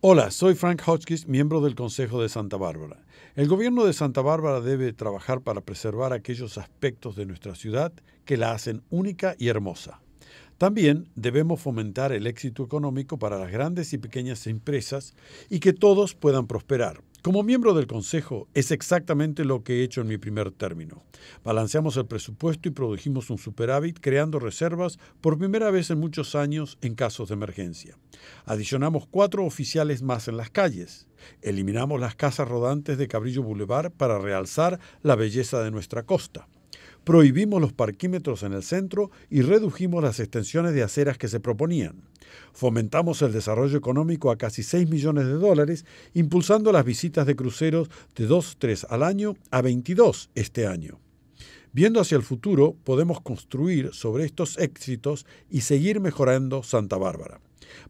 Hola, soy Frank Hotchkiss, miembro del Consejo de Santa Bárbara. El gobierno de Santa Bárbara debe trabajar para preservar aquellos aspectos de nuestra ciudad que la hacen única y hermosa. También debemos fomentar el éxito económico para las grandes y pequeñas empresas y que todos puedan prosperar, como miembro del Consejo es exactamente lo que he hecho en mi primer término. Balanceamos el presupuesto y produjimos un superávit creando reservas por primera vez en muchos años en casos de emergencia. Adicionamos cuatro oficiales más en las calles. Eliminamos las casas rodantes de Cabrillo Boulevard para realzar la belleza de nuestra costa prohibimos los parquímetros en el centro y redujimos las extensiones de aceras que se proponían. Fomentamos el desarrollo económico a casi 6 millones de dólares, impulsando las visitas de cruceros de 2-3 al año a 22 este año. Viendo hacia el futuro, podemos construir sobre estos éxitos y seguir mejorando Santa Bárbara.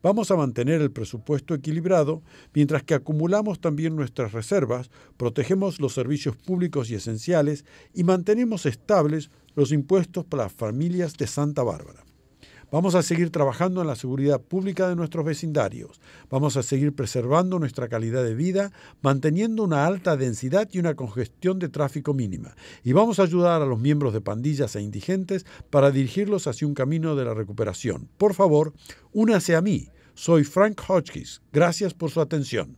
Vamos a mantener el presupuesto equilibrado mientras que acumulamos también nuestras reservas, protegemos los servicios públicos y esenciales y mantenemos estables los impuestos para las familias de Santa Bárbara. Vamos a seguir trabajando en la seguridad pública de nuestros vecindarios. Vamos a seguir preservando nuestra calidad de vida, manteniendo una alta densidad y una congestión de tráfico mínima. Y vamos a ayudar a los miembros de pandillas e indigentes para dirigirlos hacia un camino de la recuperación. Por favor, únase a mí. Soy Frank Hodgkiss. Gracias por su atención.